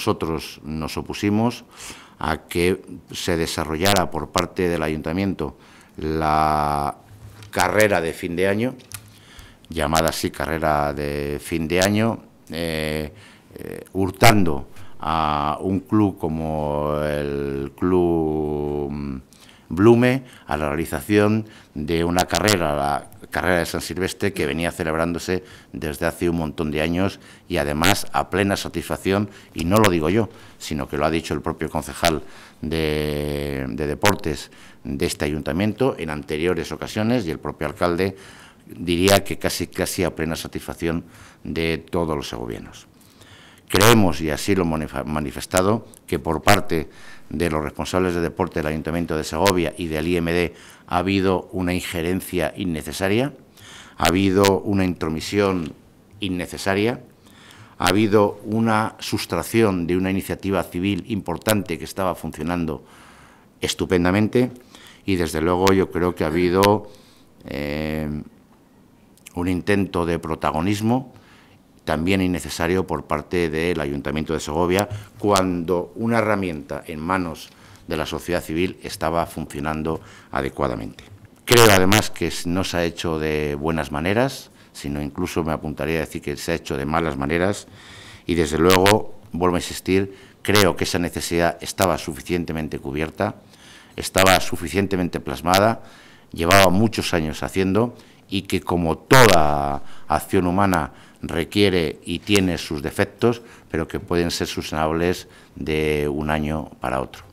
nosotros nos opusimos a que se desarrollara por parte del ayuntamiento la carrera de fin de año, llamada así carrera de fin de año, eh, eh, hurtando a un club como el club Blume a la realización de una carrera, la carrera de San Silvestre, que venía celebrándose desde hace un montón de años y además a plena satisfacción, y no lo digo yo, sino que lo ha dicho el propio concejal de, deportes de este ayuntamiento en anteriores ocasiones y el propio alcalde diría que casi casi a plena satisfacción de todos los gobiernos. Creemos, y así lo hemos manifestado, que por parte de los responsables de deporte del Ayuntamiento de Segovia y del IMD ha habido una injerencia innecesaria, ha habido una intromisión innecesaria, ha habido una sustracción de una iniciativa civil importante que estaba funcionando estupendamente y desde luego yo creo que ha habido eh, un intento de protagonismo también innecesario por parte del Ayuntamiento de Segovia, cuando una herramienta en manos de la sociedad civil estaba funcionando adecuadamente. Creo además que no se ha hecho de buenas maneras, sino incluso me apuntaría a decir que se ha hecho de malas maneras y desde luego, vuelvo a insistir, creo que esa necesidad estaba suficientemente cubierta, estaba suficientemente plasmada, llevaba muchos años haciendo y que como toda acción humana requiere y tiene sus defectos, pero que pueden ser sustenables de un año para otro.